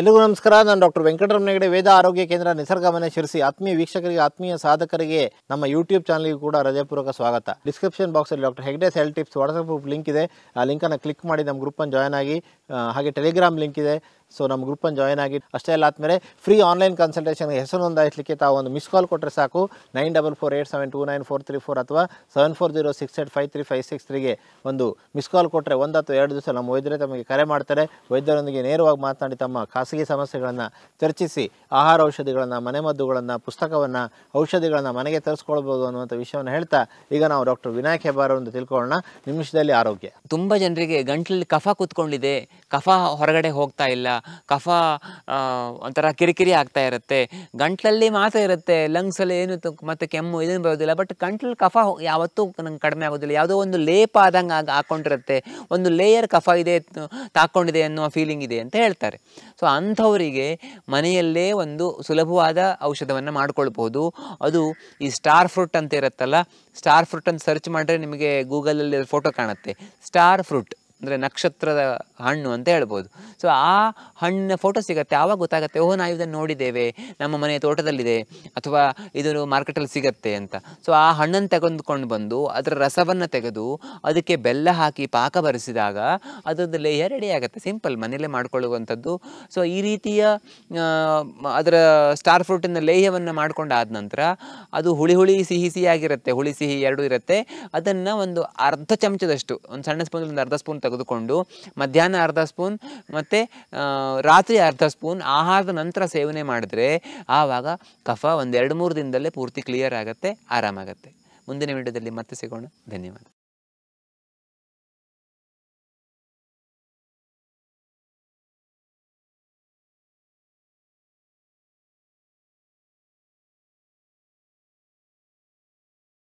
ಎಲ್ಲರಿಗೂ ನಮಸ್ಕಾರ ನಾನು ಡಾಕ್ಟರ್ ವೆಂಕಟರಮಣ ಹೆಗಡೆ ವೇದ ಆರೋಗ್ಯ ಕೇಂದ್ರ ನಿಸರ್ಗಮನೆ ಶಿರಿಸಿ ಆತ್ಮೀಯ ವೀಕ್ಷಕರಿಗೆ ಆತ್ಮೀಯ ಸಾಧಕರಿಗೆ ನಮ್ಮ ಯೂಟ್ಯೂಬ್ ಚಾನಲ್ಗೆ ಕೂಡ ಹೃದಯಪೂರ್ವಕ ಸ್ವಾಗತ ಡಿಸ್ಕ್ರಿಪ್ಷನ್ ಬಾಕ್ಸಲ್ಲಿ doctor Hegde cell tips WhatsApp group link ಇದೆ ಆ ಲಿಂಕನ್ನು ಕ್ಲಿಕ್ ಮಾಡಿ ನಮ್ಮ ಗ್ರೂಪನ್ನು ಜಾಯ್ನ್ ಆಗಿ ಹಾಗೆ ಟೆಲಿಗ್ರಾಮ್ ಲಿಂಕ್ ಇದೆ ಸೊ ನಮ್ಮ ಗ್ರೂಪನ್ನು ಜಾಯ್ನ್ ಆಗಿ ಅಷ್ಟೇ ಎಲ್ಲ ಆದಮೇಲೆ ಫ್ರೀ ಆನ್ಲೈನ್ ಕನ್ಸಲ್ಟೇಷನ್ಗೆ ಹೆಸರು ನೋಂದಾಯಿಸಲಿಕ್ಕೆ ತಾವು ಒಂದು ಮಿಸ್ ಕಾಲ್ ಕೊಟ್ಟರೆ ಸಾಕು nine double four eight seven two nine four three four ಅಥವಾ seven four zero six eight five three five six ತ್ರೀಗೆ ಒಂದು ಮಿಸ್ ಕಾಲ್ ಕೊಟ್ಟರೆ ಒಂದು ಅಥವಾ ಎರಡು ದಿವಸ ನಮ್ಮ ವೈದ್ಯರೇ ತಮಗೆ ಕರೆ ಮಾಡ್ತಾರೆ ವೈದ್ಯರೊಂದಿಗೆ ನೇರವಾಗಿ ಮಾತನಾಡಿ ತಮ್ಮ ಖಾಸಗಿ ಸಮಸ್ಯೆಗಳನ್ನು ಚರ್ಚಿಸಿ ಆಹಾರ ಔಷಧಿಗಳನ್ನು ಮನೆಮದ್ದುಗಳನ್ನು ಪುಸ್ತಕವನ್ನು ಔಷಧಿಗಳನ್ನು ಮನೆಗೆ ತರಿಸ್ಕೊಳ್ಬೋದು ಅನ್ನುವಂಥ ವಿಷಯವನ್ನು ಹೇಳ್ತಾ ಈಗ ನಾವು ಡಾಕ್ಟರ್ ವಿನಾಯಕ್ ಹೆಬ್ಬಾರ್ ತಿಳ್ಕೊಳ್ಳೋಣ ನಿಮಿಷದಲ್ಲಿ ಆರೋಗ್ಯ ತುಂಬ ಜನರಿಗೆ ಗಂಟಲಲ್ಲಿ ಕಫ ಕೂತ್ಕೊಂಡಿದೆ ಕಫ ಹೊರಗಡೆ ಹೋಗ್ತಾ ಇಲ್ಲ ಕಫ ಒಂಥರ ಕಿರಿಕಿರಿ ಆಗ್ತಾ ಇರುತ್ತೆ ಗಂಟ್ಲಲ್ಲಿ ಮಾತ್ರ ಇರುತ್ತೆ ಲಂಗ್ಸಲ್ಲಿ ಏನು ಮತ್ತು ಕೆಮ್ಮು ಇದನ್ನು ಬರೋದಿಲ್ಲ ಬಟ್ ಗಂಟ್ಲಲ್ಲಿ ಕಫ ಯಾವತ್ತೂ ನಂಗೆ ಕಡಿಮೆ ಆಗೋದಿಲ್ಲ ಯಾವುದೋ ಒಂದು ಲೇಪ ಆದಂಗೆ ಆಗ ಹಾಕೊಂಡಿರುತ್ತೆ ಒಂದು ಲೇಯರ್ ಕಫ ಇದೆ ತಾಕೊಂಡಿದೆ ಅನ್ನೋ ಫೀಲಿಂಗ್ ಇದೆ ಅಂತ ಹೇಳ್ತಾರೆ ಸೊ ಅಂಥವರಿಗೆ ಮನೆಯಲ್ಲೇ ಒಂದು ಸುಲಭವಾದ ಔಷಧವನ್ನು ಮಾಡ್ಕೊಳ್ಬೋದು ಅದು ಈ ಸ್ಟಾರ್ ಫ್ರೂಟ್ ಅಂತ ಇರುತ್ತಲ್ಲ ಸ್ಟಾರ್ ಫ್ರೂಟ್ ಅಂತ ಸರ್ಚ್ ಮಾಡಿದ್ರೆ ನಿಮಗೆ ಗೂಗಲಲ್ಲಿ ಫೋಟೋ ಕಾಣುತ್ತೆ ಸ್ಟಾರ್ ಫ್ರೂಟ್ ಅಂದರೆ ನಕ್ಷತ್ರದ ಹಣ್ಣು ಅಂತ ಹೇಳ್ಬೋದು ಸೊ ಆ ಹಣ್ಣಿನ ಫೋಟೋ ಸಿಗತ್ತೆ ಆವಾಗ ಗೊತ್ತಾಗುತ್ತೆ ಓಹ್ ನಾವು ಇದನ್ನು ನೋಡಿದ್ದೇವೆ ನಮ್ಮ ಮನೆಯ ತೋಟದಲ್ಲಿದೆ ಅಥವಾ ಇದನ್ನು ಮಾರ್ಕೆಟಲ್ಲಿ ಸಿಗತ್ತೆ ಅಂತ ಸೊ ಆ ಹಣ್ಣನ್ನು ತೆಗೆದುಕೊಂಡು ಬಂದು ಅದರ ರಸವನ್ನು ತೆಗೆದು ಅದಕ್ಕೆ ಬೆಲ್ಲ ಹಾಕಿ ಪಾಕ ಬರೆಸಿದಾಗ ಅದೊಂದು ಲೇಯರ್ ರೆಡಿ ಆಗುತ್ತೆ ಸಿಂಪಲ್ ಮನೆಯಲ್ಲೇ ಮಾಡಿಕೊಳ್ಳುವಂಥದ್ದು ಸೊ ಈ ರೀತಿಯ ಅದರ ಸ್ಟಾರ್ ಫ್ರೂಟಿನ ಲೇಹ್ಯವನ್ನು ಮಾಡಿಕೊಂಡಾದ ನಂತರ ಅದು ಹುಳಿ ಹುಳಿ ಸಿಹಿ ಸಿಹಿಯಾಗಿರುತ್ತೆ ಹುಳಿ ಸಿಹಿ ಎರಡೂ ಇರುತ್ತೆ ಅದನ್ನು ಒಂದು ಅರ್ಧ ಚಮಚದಷ್ಟು ಒಂದು ಸಣ್ಣ ಸ್ಪೂನ್ ಒಂದು ಅರ್ಧ ಸ್ಪೂನ್ ತೆಗೆದುಕೊಂಡು ಮಧ್ಯಾಹ್ನ ಅರ್ಧ ಸ್ಪೂನ್ ಮತ್ತು ರಾತ್ರಿ ಅರ್ಧ ಸ್ಪೂನ್ ಆಹಾರದ ನಂತರ ಸೇವನೆ ಮಾಡಿದ್ರೆ ಆವಾಗ ಕಫ ಒಂದೆರಡು ಮೂರು ದಿನದಲ್ಲೇ ಪೂರ್ತಿ ಕ್ಲಿಯರ್ ಆಗುತ್ತೆ ಆರಾಮಾಗುತ್ತೆ ಮುಂದಿನ ವಿಡಿಯೋದಲ್ಲಿ ಮತ್ತೆ ಸಿಗೋಣ ಧನ್ಯವಾದ